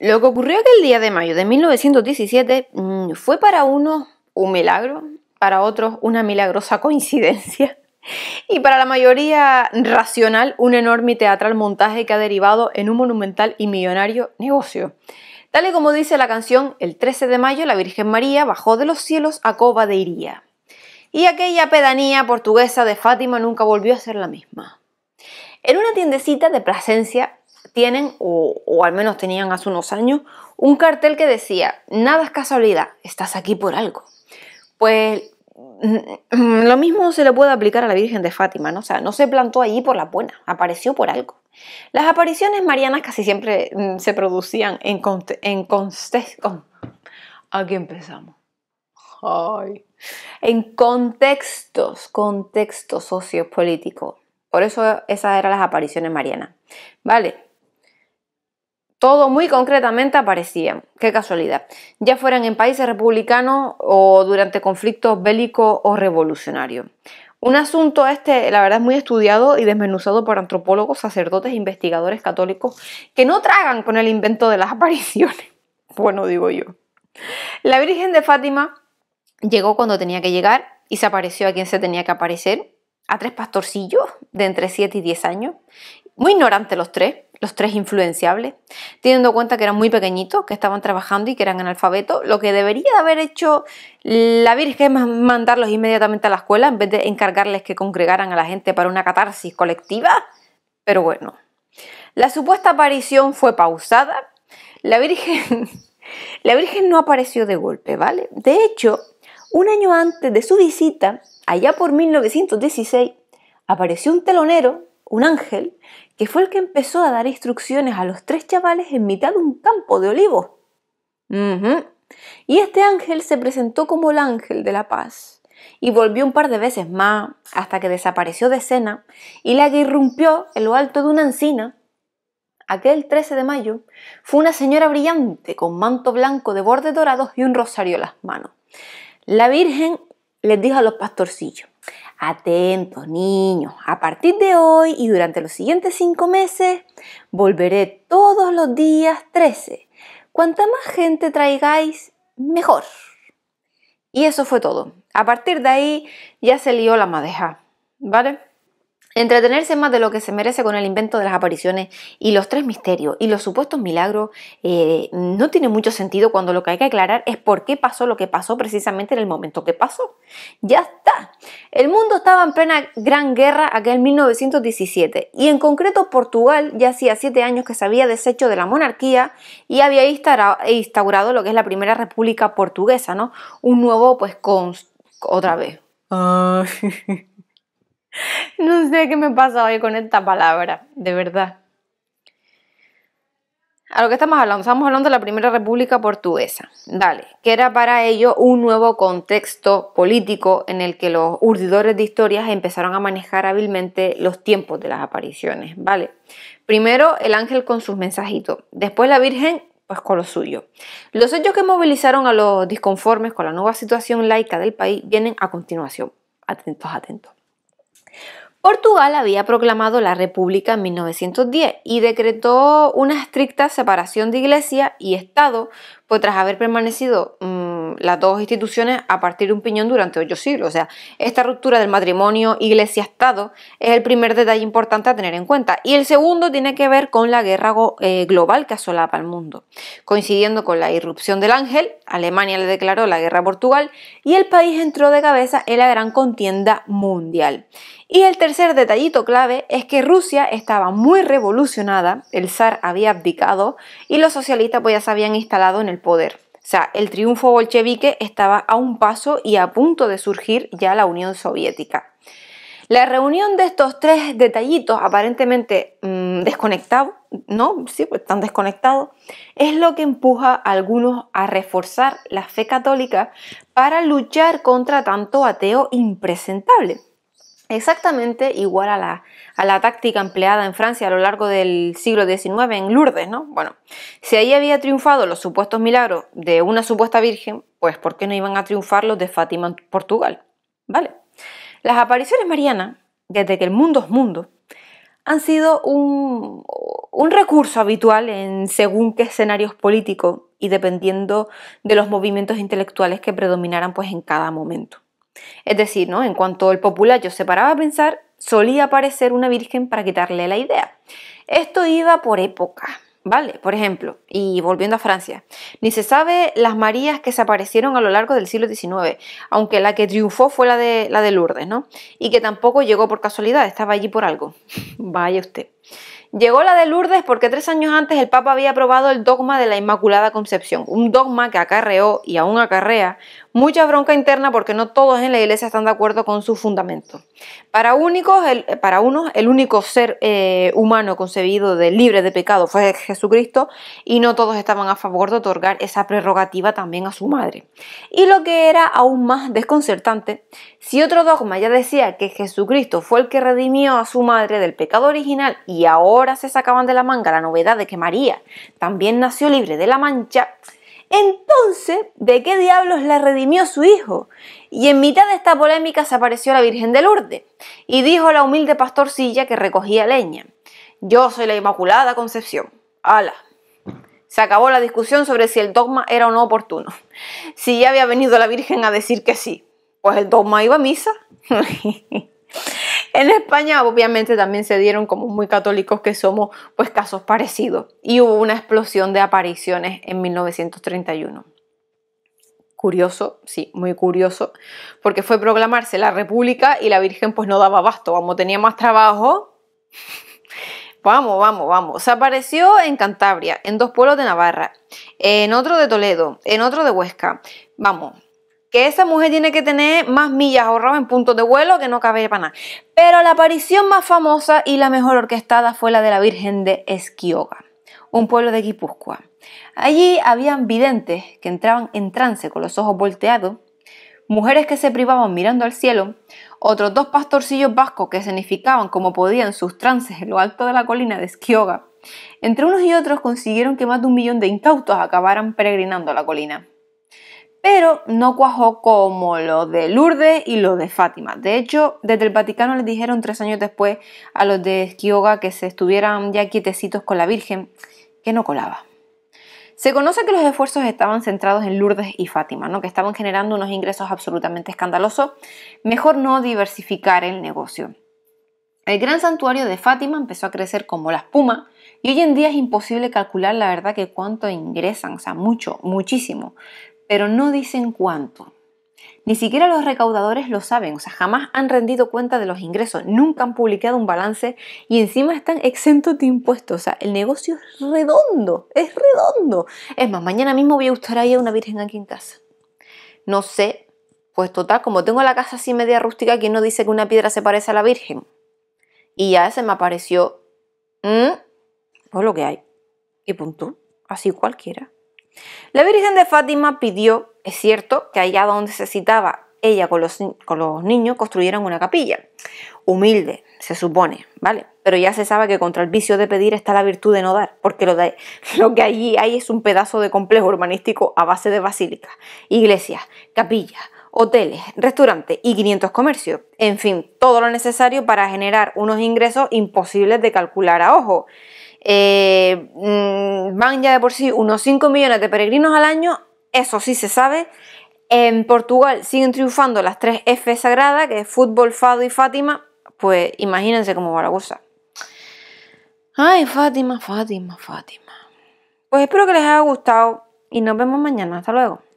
Lo que ocurrió aquel día de mayo de 1917 mm, fue para unos un milagro, para otros una milagrosa coincidencia y para la mayoría racional un enorme y teatral montaje que ha derivado en un monumental y millonario negocio. Tal y como dice la canción, el 13 de mayo la Virgen María bajó de los cielos a Coba de Iría. Y aquella pedanía portuguesa de Fátima nunca volvió a ser la misma. En una tiendecita de Plasencia tienen, o, al menos tenían hace unos años, un cartel que decía, nada es casualidad, estás aquí por algo. Pues mm, lo mismo se le puede aplicar a la Virgen de Fátima, ¿no? O sea, no se plantó allí por la buena, apareció por algo. Las apariciones marianas casi siempre mm, se producían en, en contexto... Aquí empezamos. Ay. En contextos, contextos sociopolíticos. Por eso esas eran las apariciones marianas. Vale, todo muy concretamente aparecía. Qué casualidad. Ya fueran en países republicanos o durante conflictos bélicos o revolucionarios. Un asunto este, la verdad, es muy estudiado y desmenuzado por antropólogos, sacerdotes, e investigadores católicos que no tragan con el invento de las apariciones. Bueno, digo yo. La Virgen de Fátima llegó cuando tenía que llegar y se apareció a quien se tenía que aparecer, a tres pastorcillos de entre 7 y 10 años, muy ignorantes los tres, los tres influenciables, teniendo en cuenta que eran muy pequeñitos, que estaban trabajando y que eran analfabetos, lo que debería de haber hecho la Virgen es mandarlos inmediatamente a la escuela en vez de encargarles que congregaran a la gente para una catarsis colectiva. Pero bueno, la supuesta aparición fue pausada. La Virgen, la Virgen no apareció de golpe, ¿vale? De hecho, un año antes de su visita, allá por 1916, apareció un telonero un ángel, que fue el que empezó a dar instrucciones a los tres chavales en mitad de un campo de olivos. Y este ángel se presentó como el ángel de la paz y volvió un par de veces más hasta que desapareció de escena y la que irrumpió en lo alto de una encina aquel 13 de mayo fue una señora brillante con manto blanco de bordes dorados y un rosario en las manos. La Virgen les dijo a los pastorcillos, Atentos, niños, a partir de hoy y durante los siguientes cinco meses, volveré todos los días 13. Cuanta más gente traigáis, mejor. Y eso fue todo. A partir de ahí ya se lió la madeja, ¿vale? Entretenerse más de lo que se merece con el invento de las apariciones y los tres misterios y los supuestos milagros eh, no tiene mucho sentido cuando lo que hay que aclarar es por qué pasó lo que pasó precisamente en el momento que pasó. Ya está, el mundo estaba en plena gran guerra aquel 1917 y en concreto Portugal ya hacía siete años que se había deshecho de la monarquía y había e instaurado lo que es la primera república portuguesa, ¿no? Un nuevo pues con otra vez. Ah. no sé qué me pasa hoy con esta palabra, de verdad a lo que estamos hablando, estamos hablando de la Primera República Portuguesa, dale, que era para ello un nuevo contexto político en el que los urdidores de historias empezaron a manejar hábilmente los tiempos de las apariciones, ¿vale? Primero el ángel con sus mensajitos, después la Virgen pues con lo suyo. Los hechos que movilizaron a los disconformes con la nueva situación laica del país vienen a continuación. Atentos, atentos. Portugal había proclamado la República en 1910 y decretó una estricta separación de Iglesia y Estado, pues tras haber permanecido mm, las dos instituciones a partir de un piñón durante ocho siglos. O sea, esta ruptura del matrimonio iglesia-estado es el primer detalle importante a tener en cuenta. Y el segundo tiene que ver con la guerra eh, global que asolaba el mundo. Coincidiendo con la irrupción del ángel, Alemania le declaró la guerra a Portugal y el país entró de cabeza en la gran contienda mundial. Y el tercer detallito clave es que Rusia estaba muy revolucionada, el zar había abdicado y los socialistas pues ya se habían instalado en el poder. O sea, el triunfo bolchevique estaba a un paso y a punto de surgir ya la Unión Soviética. La reunión de estos tres detallitos aparentemente mm, ¿no? Pues, están desconectados, es lo que empuja a algunos a reforzar la fe católica para luchar contra tanto ateo impresentable exactamente igual a la, táctica empleada en Francia a lo largo del siglo XIX en Lourdes, ¿no? Bueno, si ahí había triunfado los supuestos milagros de una supuesta virgen, pues ¿por qué no iban a triunfar los de Fátima en Portugal? ¿Vale? Las apariciones marianas, desde que el mundo es mundo, han sido un, recurso habitual en según qué escenarios políticos y dependiendo de los movimientos intelectuales que predominaran pues en cada momento. Es decir, ¿no? en cuanto el populacho se paraba a pensar, solía aparecer una virgen para quitarle la idea. Esto iba por época. Vale, por ejemplo, y volviendo a Francia, ni se sabe las Marías que se aparecieron a lo largo del siglo XIX, aunque la que triunfó fue la de, la de Lourdes, ¿no? Y que tampoco llegó por casualidad, estaba allí por algo. Vaya usted. Llegó la de Lourdes porque tres años antes el Papa había aprobado el dogma de la Inmaculada Concepción, un dogma que acarreó y aún acarrea mucha bronca interna porque no todos en la Iglesia están de acuerdo con su fundamento. Para, únicos, eh, para unos, el único ser eh, humano concebido libre de pecado fue Jesucristo y no todos estaban a favor de otorgar esa prerrogativa también a su madre. Y lo que era aún más desconcertante, si otro dogma ya decía que Jesucristo fue el que redimió a su madre del pecado original y ahora se sacaban de la manga la novedad de que María también nació libre de la mancha, entonces, ¿de qué diablos la redimió su hijo? Y en mitad de esta polémica se apareció la Virgen de Lourdes y dijo a la humilde pastorcilla que recogía leña. Yo soy la Inmaculada Concepción. ¡Hala! Se acabó la discusión sobre si el dogma era o no oportuno. Si ya había venido la Virgen a decir que sí, pues el dogma iba a misa. En España obviamente también se dieron, como muy católicos que somos, pues casos parecidos y hubo una explosión de apariciones en 1931 curioso, sí, muy curioso, porque fue proclamarse la República y la Virgen pues no daba abasto, vamos, tenía más trabajo. Vamos, vamos, vamos. Se apareció en Cantabria, en dos pueblos de Navarra, en otro de Toledo, en otro de Huesca. Vamos, que esa mujer tiene que tener más millas ahorradas en puntos de vuelo que no cabe para nada. Pero la aparición más famosa y la mejor orquestada fue la de la Virgen de Esquioga, un pueblo de Guipúzcoa. Allí habían videntes que entraban en trance con los ojos volteados, mujeres que se privaban mirando al cielo, otros dos pastorcillos vascos que escenificaban como podían sus trances en lo alto de la colina de Esquioga. Entre unos y otros consiguieron que más de un millón de incautos acabaran peregrinando a la colina pero no cuajó como lo de Lourdes y lo de Fátima. De hecho, desde el Vaticano les dijeron tres años después a los de Esquioga que se estuvieran ya quietecitos con la Virgen, que no colaba. Se conoce que los esfuerzos estaban centrados en Lourdes y Fátima, ¿no? que estaban generando unos ingresos absolutamente escandalosos. Mejor no diversificar el negocio. El gran santuario de Fátima empezó a crecer como la espuma y hoy en día es imposible calcular la verdad que cuánto ingresan, o sea, mucho, muchísimo pero no dicen cuánto. Ni siquiera los recaudadores lo saben, o sea, jamás han rendido cuenta de los ingresos, nunca han publicado un balance y encima están exentos de impuestos. O sea, el negocio es redondo, es redondo. Es más, mañana mismo voy a gustar ahí a una virgen aquí en casa. No sé, pues total, como tengo la casa así media rústica, ¿quién no dice que una piedra se parece a la virgen? Y ya se me apareció, ¿Mm? lo que hay. Y punto, así cualquiera. La Virgen de Fátima pidió, es cierto, que allá donde se citaba ella con los, niños construyeran una capilla, humilde, se supone, ¿vale? Pero ya se sabe que contra el vicio de pedir está la virtud de no dar, porque lo, lo que allí hay es un pedazo de complejo urbanístico a base de basílicas, iglesias, capillas, hoteles, restaurantes y 500 comercios. En fin, todo lo necesario para generar unos ingresos imposibles de calcular a ojo. Eh, mm, van ya de por sí unos 5 millones de peregrinos al año, eso sí se sabe. En Portugal siguen triunfando las tres F sagradas, que es fútbol, fado y Fátima, pues imagínense cómo va la cosa. Ay, Fátima, Fátima, Fátima. Pues espero que les haya gustado y nos vemos mañana. Hasta luego.